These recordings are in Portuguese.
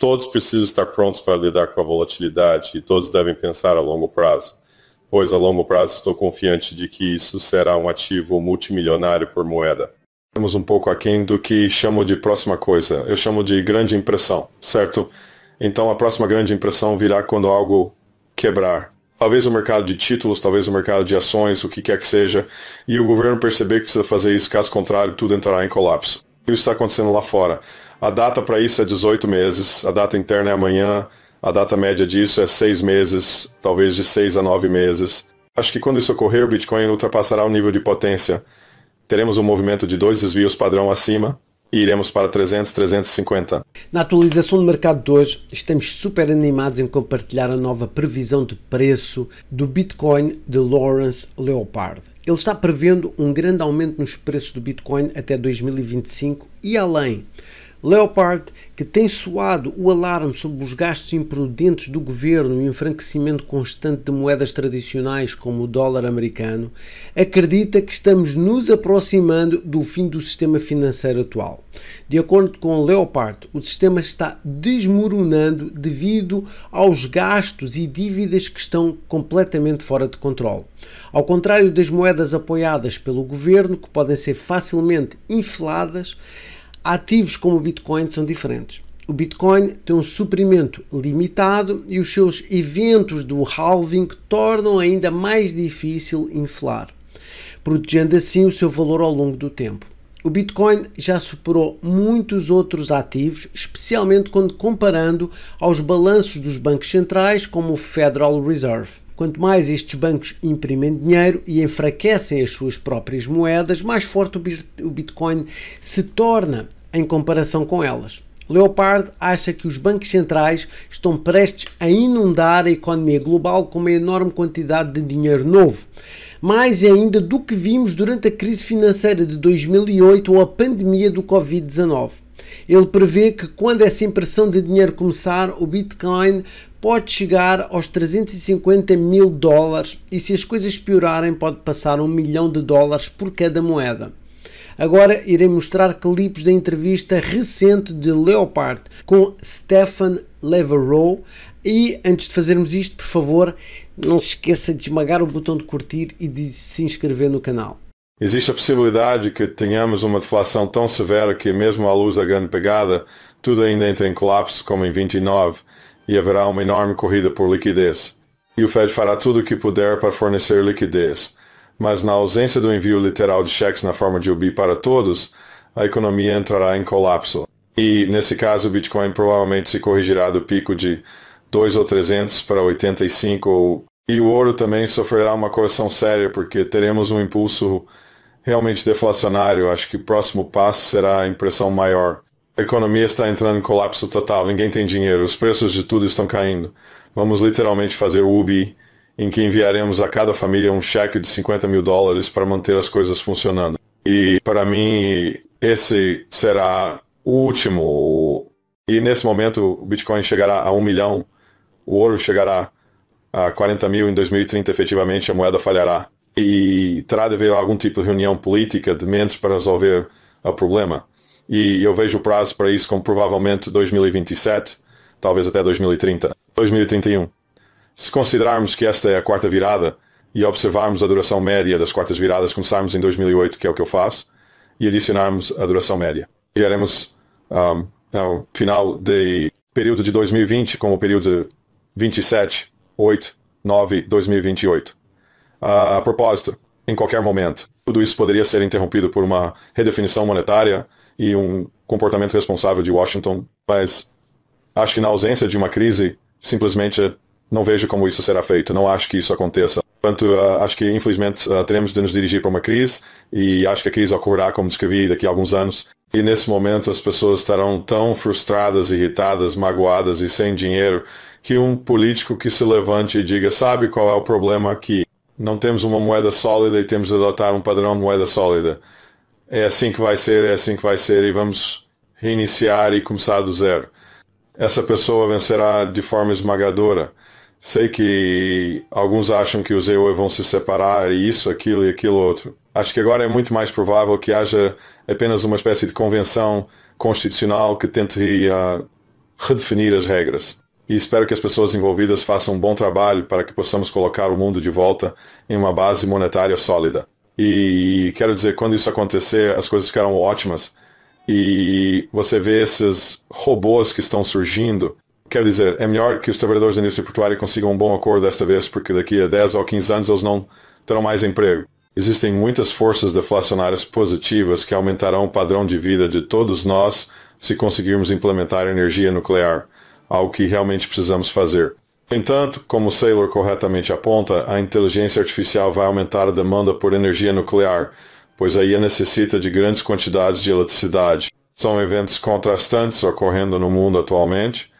todos precisam estar prontos para lidar com a volatilidade e todos devem pensar a longo prazo, pois a longo prazo estou confiante de que isso será um ativo multimilionário por moeda. Estamos um pouco aquém do que chamo de próxima coisa, eu chamo de grande impressão, certo? Então a próxima grande impressão virá quando algo quebrar. Talvez o mercado de títulos, talvez o mercado de ações, o que quer que seja, e o governo perceber que precisa fazer isso, caso contrário, tudo entrará em colapso. Isso está acontecendo lá fora. A data para isso é 18 meses, a data interna é amanhã, a data média disso é 6 meses, talvez de 6 a 9 meses. Acho que quando isso ocorrer, o Bitcoin ultrapassará o nível de potência. Teremos um movimento de dois desvios padrão acima, e iremos para 300, 350. Na atualização do mercado de hoje, estamos super animados em compartilhar a nova previsão de preço do Bitcoin de Lawrence Leopard. Ele está prevendo um grande aumento nos preços do Bitcoin até 2025 e além. Leopard, que tem soado o alarme sobre os gastos imprudentes do governo e o enfraquecimento constante de moedas tradicionais como o dólar americano, acredita que estamos nos aproximando do fim do sistema financeiro atual. De acordo com Leopard, o sistema está desmoronando devido aos gastos e dívidas que estão completamente fora de controle. Ao contrário das moedas apoiadas pelo governo, que podem ser facilmente infladas, Ativos como o Bitcoin são diferentes. O Bitcoin tem um suprimento limitado e os seus eventos do halving tornam ainda mais difícil inflar, protegendo assim o seu valor ao longo do tempo. O Bitcoin já superou muitos outros ativos, especialmente quando comparando aos balanços dos bancos centrais, como o Federal Reserve. Quanto mais estes bancos imprimem dinheiro e enfraquecem as suas próprias moedas, mais forte o Bitcoin se torna em comparação com elas. Leopard acha que os bancos centrais estão prestes a inundar a economia global com uma enorme quantidade de dinheiro novo, mais ainda do que vimos durante a crise financeira de 2008 ou a pandemia do Covid-19. Ele prevê que quando essa impressão de dinheiro começar, o Bitcoin pode chegar aos 350 mil dólares e, se as coisas piorarem, pode passar um milhão de dólares por cada moeda. Agora irei mostrar clipes da entrevista recente de Leopard com Stefan Leverow E antes de fazermos isto, por favor, não se esqueça de esmagar o botão de curtir e de se inscrever no canal. Existe a possibilidade que tenhamos uma deflação tão severa que, mesmo à luz da grande pegada, tudo ainda entra em colapso, como em 29 e haverá uma enorme corrida por liquidez. E o Fed fará tudo o que puder para fornecer liquidez. Mas na ausência do envio literal de cheques na forma de UBI para todos, a economia entrará em colapso. E, nesse caso, o Bitcoin provavelmente se corrigirá do pico de 2 ou 300 para 85 ou... E o ouro também sofrerá uma correção séria, porque teremos um impulso realmente deflacionário. Acho que o próximo passo será a impressão maior. A economia está entrando em colapso total, ninguém tem dinheiro, os preços de tudo estão caindo. Vamos literalmente fazer o UBI, em que enviaremos a cada família um cheque de 50 mil dólares para manter as coisas funcionando. E para mim, esse será o último. E nesse momento, o Bitcoin chegará a 1 milhão, o ouro chegará a 40 mil em 2030, efetivamente, a moeda falhará. E terá de haver algum tipo de reunião política de mentes para resolver o problema e eu vejo o prazo para isso como provavelmente 2027, talvez até 2030, 2031. Se considerarmos que esta é a quarta virada e observarmos a duração média das quartas viradas, começarmos em 2008, que é o que eu faço, e adicionarmos a duração média. Chegaremos um, ao final do período de 2020 com o período de 27, 8, 9, 2028. Uh, a propósito, em qualquer momento. Tudo isso poderia ser interrompido por uma redefinição monetária e um comportamento responsável de Washington, mas acho que na ausência de uma crise, simplesmente não vejo como isso será feito, não acho que isso aconteça. Portanto, uh, acho que infelizmente uh, teremos de nos dirigir para uma crise e acho que a crise ocorrerá, como descrevi, daqui a alguns anos. E nesse momento as pessoas estarão tão frustradas, irritadas, magoadas e sem dinheiro que um político que se levante e diga: Sabe qual é o problema aqui? não temos uma moeda sólida e temos de adotar um padrão de moeda sólida. É assim que vai ser, é assim que vai ser e vamos reiniciar e começar do zero. Essa pessoa vencerá de forma esmagadora. Sei que alguns acham que os eu vão se separar e isso, aquilo e aquilo outro. Acho que agora é muito mais provável que haja apenas uma espécie de convenção constitucional que tente uh, redefinir as regras e espero que as pessoas envolvidas façam um bom trabalho para que possamos colocar o mundo de volta em uma base monetária sólida. E, quero dizer, quando isso acontecer, as coisas ficarão ótimas. E você vê esses robôs que estão surgindo. Quero dizer, é melhor que os trabalhadores da indústria portuária consigam um bom acordo desta vez, porque daqui a 10 ou 15 anos eles não terão mais emprego. Existem muitas forças deflacionárias positivas que aumentarão o padrão de vida de todos nós se conseguirmos implementar energia nuclear ao que realmente precisamos fazer. No entanto, como Saylor corretamente aponta, a inteligência artificial vai aumentar a demanda por energia nuclear, pois a IA necessita de grandes quantidades de eletricidade. São eventos contrastantes ocorrendo no mundo atualmente.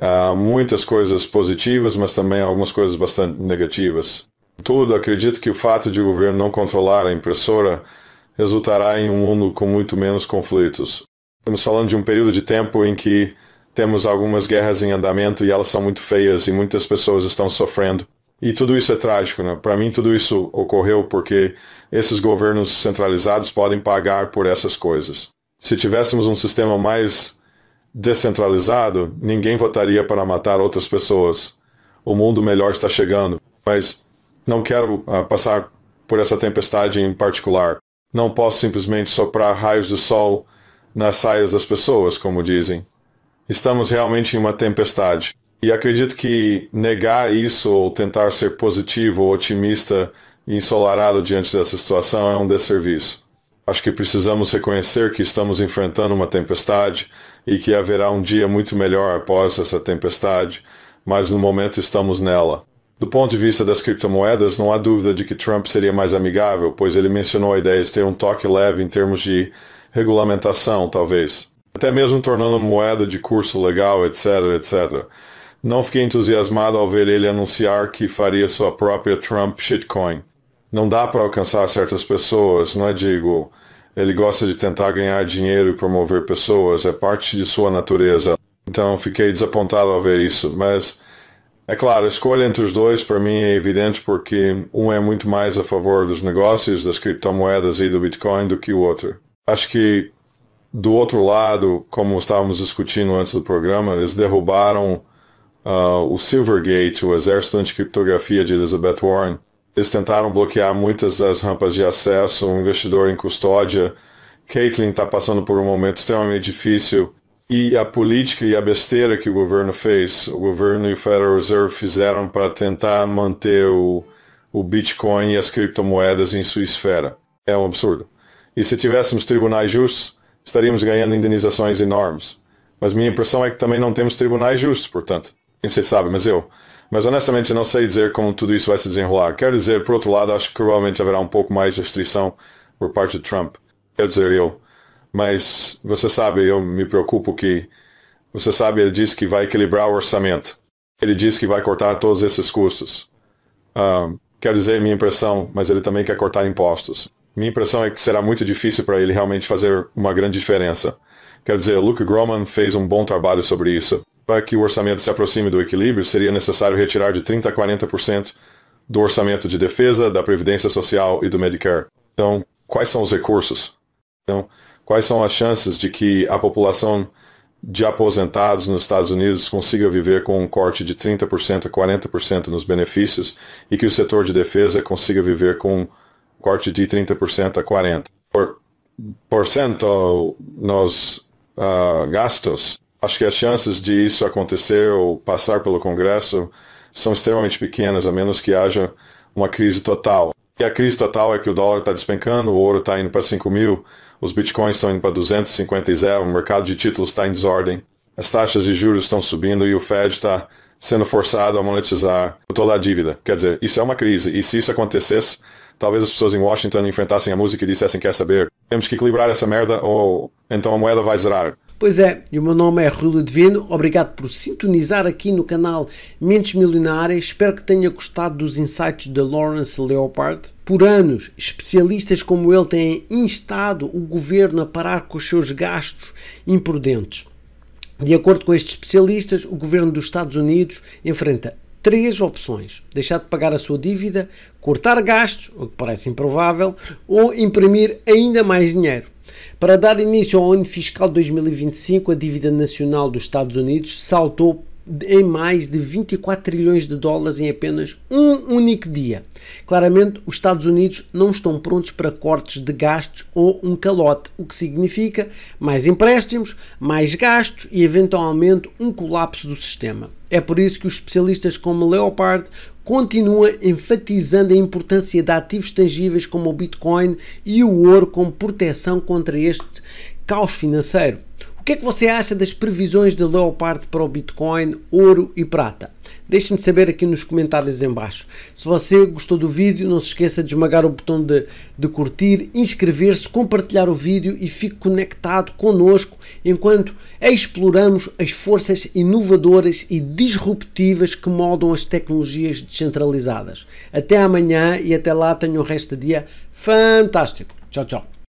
Há muitas coisas positivas, mas também algumas coisas bastante negativas. Tudo, acredito que o fato de o governo não controlar a impressora resultará em um mundo com muito menos conflitos. Estamos falando de um período de tempo em que temos algumas guerras em andamento e elas são muito feias e muitas pessoas estão sofrendo. E tudo isso é trágico, né? Para mim tudo isso ocorreu porque esses governos centralizados podem pagar por essas coisas. Se tivéssemos um sistema mais descentralizado, ninguém votaria para matar outras pessoas. O mundo melhor está chegando, mas não quero uh, passar por essa tempestade em particular. Não posso simplesmente soprar raios de sol nas saias das pessoas, como dizem estamos realmente em uma tempestade. E acredito que negar isso ou tentar ser positivo, ou otimista e ensolarado diante dessa situação é um desserviço. Acho que precisamos reconhecer que estamos enfrentando uma tempestade e que haverá um dia muito melhor após essa tempestade, mas no momento estamos nela. Do ponto de vista das criptomoedas, não há dúvida de que Trump seria mais amigável, pois ele mencionou a ideia de ter um toque leve em termos de regulamentação, talvez até mesmo tornando moeda de curso legal, etc, etc. Não fiquei entusiasmado ao ver ele anunciar que faria sua própria Trump shitcoin. Não dá para alcançar certas pessoas, não é, digo. Ele gosta de tentar ganhar dinheiro e promover pessoas, é parte de sua natureza. Então fiquei desapontado ao ver isso, mas é claro, a escolha entre os dois para mim é evidente porque um é muito mais a favor dos negócios, das criptomoedas e do Bitcoin do que o outro. Acho que do outro lado, como estávamos discutindo antes do programa, eles derrubaram uh, o Silvergate, o exército anticriptografia de Elizabeth Warren. Eles tentaram bloquear muitas das rampas de acesso, um investidor em custódia. Caitlin está passando por um momento extremamente difícil. E a política e a besteira que o governo fez, o governo e o Federal Reserve fizeram para tentar manter o, o Bitcoin e as criptomoedas em sua esfera. É um absurdo. E se tivéssemos tribunais justos, estaríamos ganhando indenizações enormes. Mas minha impressão é que também não temos tribunais justos, portanto. Quem sei sabe, mas eu. Mas honestamente não sei dizer como tudo isso vai se desenrolar. Quero dizer, por outro lado, acho que provavelmente haverá um pouco mais de restrição por parte de Trump. Quero dizer, eu. Mas você sabe, eu me preocupo que. Você sabe, ele disse que vai equilibrar o orçamento. Ele disse que vai cortar todos esses custos. Ah, quero dizer, minha impressão, mas ele também quer cortar impostos. Minha impressão é que será muito difícil para ele realmente fazer uma grande diferença. Quer dizer, Luke Groman fez um bom trabalho sobre isso. Para que o orçamento se aproxime do equilíbrio, seria necessário retirar de 30% a 40% do orçamento de defesa, da Previdência Social e do Medicare. Então, quais são os recursos? Então, quais são as chances de que a população de aposentados nos Estados Unidos consiga viver com um corte de 30% a 40% nos benefícios e que o setor de defesa consiga viver com corte de 30% a 40%. Por, por cento nos uh, ah, gastos, acho que as chances de isso acontecer ou passar pelo Congresso são extremamente pequenas, a menos que haja uma crise total. E a crise total é que o dólar está despencando, o ouro está indo para 5 mil, os bitcoins estão indo para 250 e zero, o mercado de títulos está em desordem, as taxas de juros estão subindo e o Fed está sendo forçado a monetizar toda a dívida. Quer dizer, isso é uma crise. E se isso acontecesse, talvez as pessoas em Washington enfrentassem a música e dissessem: quer saber, temos que equilibrar essa merda ou então a moeda vai zerar. Pois é, e o meu nome é Rui Ludovino, obrigado por sintonizar aqui no canal Mentes Milionárias, espero que tenha gostado dos insights de Lawrence Leopard. Por anos, especialistas como ele têm instado o governo a parar com os seus gastos imprudentes. De acordo com estes especialistas, o governo dos Estados Unidos enfrenta três opções: deixar de pagar a sua dívida, cortar gastos, o que parece improvável, ou imprimir ainda mais dinheiro. Para dar início ao ano fiscal 2025, a dívida nacional dos Estados Unidos saltou em mais de 24 trilhões de dólares em apenas um único dia. Claramente, os Estados Unidos não estão prontos para cortes de gastos ou um calote, o que significa mais empréstimos, mais gastos e eventualmente um colapso do sistema. É por isso que os especialistas como Leopard continua enfatizando a importância de ativos tangíveis como o Bitcoin e o ouro como proteção contra este caos financeiro. O que é que você acha das previsões da Leopard para o Bitcoin, ouro e prata? Deixe-me saber aqui nos comentários em baixo. Se você gostou do vídeo, não se esqueça de esmagar o botão de, de curtir, inscrever-se, compartilhar o vídeo e fique conectado conosco enquanto exploramos as forças inovadoras e disruptivas que moldam as tecnologias descentralizadas. Até amanhã e até lá tenha um resto de dia fantástico. Tchau, tchau.